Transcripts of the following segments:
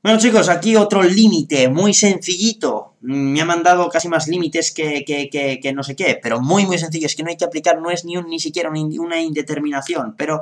Bueno chicos, aquí otro límite, muy sencillito. Mm, me ha mandado casi más límites que, no sé qué, pero muy muy sencillo. Es que no hay que aplicar, no es ni, un, ni siquiera una indeterminación, pero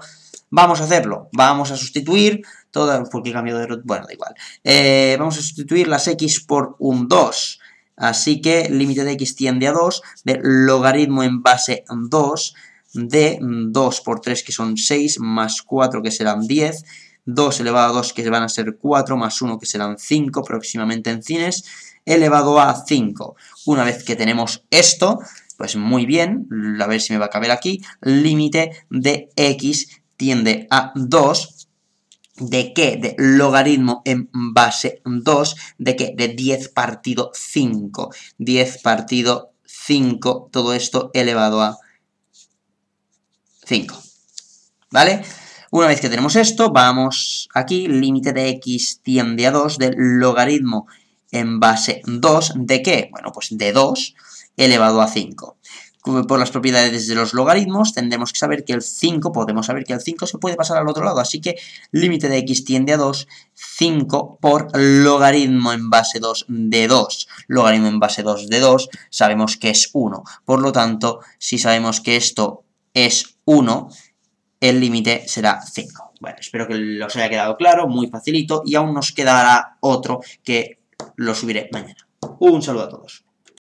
vamos a hacerlo. Vamos a sustituir todas, porque he cambiado de... bueno, da igual. Eh, vamos a sustituir las x por un 2. Así que límite de x tiende a 2, de logaritmo en base 2 de 2 por 3 que son 6, más 4 que serán 10, 2 elevado a 2 que van a ser 4 más 1 que serán 5 próximamente en cines elevado a 5. Una vez que tenemos esto, pues muy bien, a ver si me va a caber aquí, límite de x tiende a 2, ¿De qué? De logaritmo en base 2, ¿de qué? De 10 partido 5, 10 partido 5, todo esto elevado a 5, ¿vale? Una vez que tenemos esto, vamos aquí, límite de x tiende a 2 del logaritmo en base 2, ¿de qué? Bueno, pues de 2 elevado a 5. Por las propiedades de los logaritmos tendremos que saber que el 5, podemos saber que el 5 se puede pasar al otro lado, así que límite de x tiende a 2, 5 por logaritmo en base 2 de 2. Logaritmo en base 2 de 2 sabemos que es 1, por lo tanto, si sabemos que esto es 1, el límite será 5. Bueno, espero que os haya quedado claro, muy facilito, y aún nos quedará otro que lo subiré mañana. Un saludo a todos.